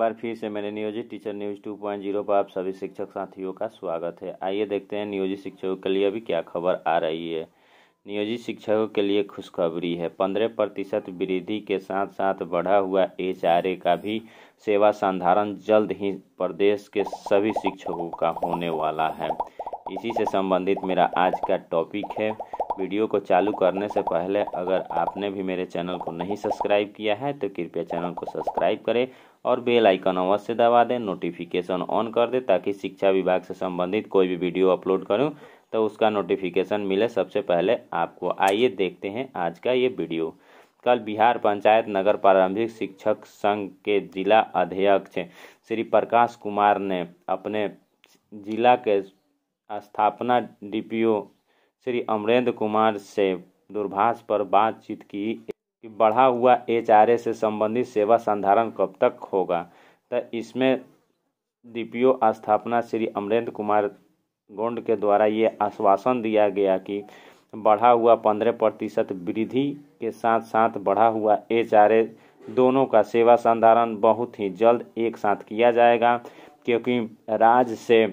बार फिर से मेरे नियोजित टीचर न्यूज 2.0 पर आप सभी शिक्षक साथियों का स्वागत है आइए देखते हैं नियोजित शिक्षकों के लिए अभी क्या खबर आ रही है नियोजित शिक्षकों के लिए खुशखबरी है पंद्रह प्रतिशत वृद्धि के साथ साथ बढ़ा हुआ एच का भी सेवा साधारण जल्द ही प्रदेश के सभी शिक्षकों का होने वाला है इसी से संबंधित मेरा आज का टॉपिक है वीडियो को चालू करने से पहले अगर आपने भी मेरे चैनल को नहीं सब्सक्राइब किया है तो कृपया चैनल को सब्सक्राइब करें और बेल आइकन अवश्य दबा दें नोटिफिकेशन ऑन कर दें ताकि शिक्षा विभाग से संबंधित कोई भी वीडियो अपलोड करूं तो उसका नोटिफिकेशन मिले सबसे पहले आपको आइए देखते हैं आज का ये वीडियो कल बिहार पंचायत नगर प्रारंभिक शिक्षक संघ के जिला अध्यक्ष श्री प्रकाश कुमार ने अपने जिला के स्थापना डीपीओ श्री अमरेंद्र कुमार से दूरभाष पर बातचीत की कि बढ़ा हुआ एच से संबंधित सेवा संधारण कब तक होगा तो इसमें डीपीओ स्थापना श्री अमरेंद्र कुमार गोंड के द्वारा ये आश्वासन दिया गया कि बढ़ा हुआ पंद्रह प्रतिशत वृद्धि के साथ साथ बढ़ा हुआ एच दोनों का सेवा संधारण बहुत ही जल्द एक साथ किया जाएगा क्योंकि राज्य से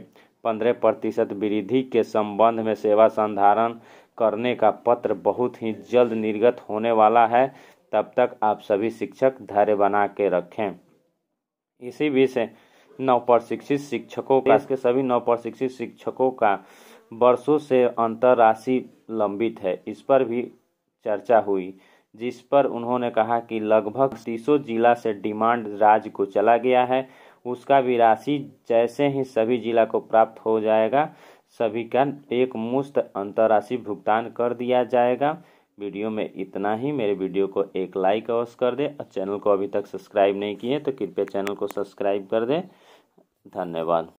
पंद्रह प्रतिशत वृद्धि के संबंध में सेवा संधारण करने का पत्र बहुत ही जल्द निर्गत होने वाला है तब तक आप सभी शिक्षक धैर्य बना के रखें इसी बीच नव प्रशिक्षित शिक्षकों का के सभी नव प्रशिक्षित शिक्षकों का वर्षों से अंतर राशि लंबित है इस पर भी चर्चा हुई जिस पर उन्होंने कहा कि लगभग तीसों जिला से डिमांड राज्य को चला गया है उसका भी राशि जैसे ही सभी जिला को प्राप्त हो जाएगा सभी का एक मुश्त अंतर्राशि भुगतान कर दिया जाएगा वीडियो में इतना ही मेरे वीडियो को एक लाइक अवश्य कर दे और चैनल को अभी तक सब्सक्राइब नहीं किए तो कृपया चैनल को सब्सक्राइब कर दें धन्यवाद